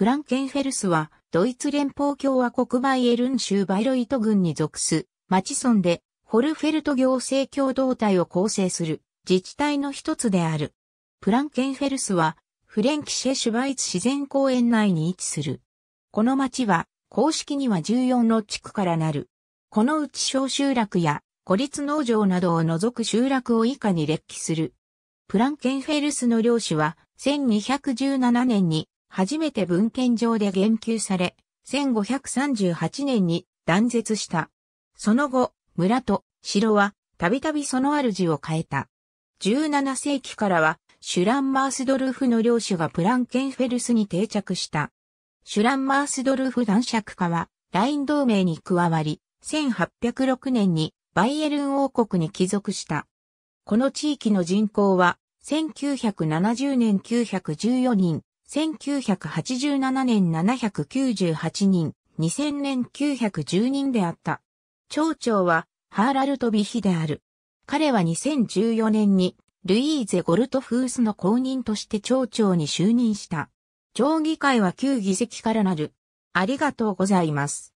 フランケンフェルスは、ドイツ連邦共和国バイエルン州バイロイト郡に属す、町村で、ホルフェルト行政共同体を構成する、自治体の一つである。プランケンフェルスは、フレンキシェシュバイツ自然公園内に位置する。この町は、公式には14の地区からなる。このうち小集落や、孤立農場などを除く集落を以下に列記する。プランケンフェルスの領主は、1217年に初めて文献上で言及され、1538年に断絶した。その後、村と城はたびたびその主を変えた。17世紀からは、シュランマースドルフの領主がプランケンフェルスに定着した。シュランマースドルフ男爵家は、ライン同盟に加わり、1806年にバイエルン王国に帰属した。この地域の人口は、1970年914人、1987年798人、2000年910人であった。町長はハーラルト・ビヒである。彼は2014年にルイーゼ・ゴルトフースの公認として町長に就任した。町議会は9議席からなる。ありがとうございます。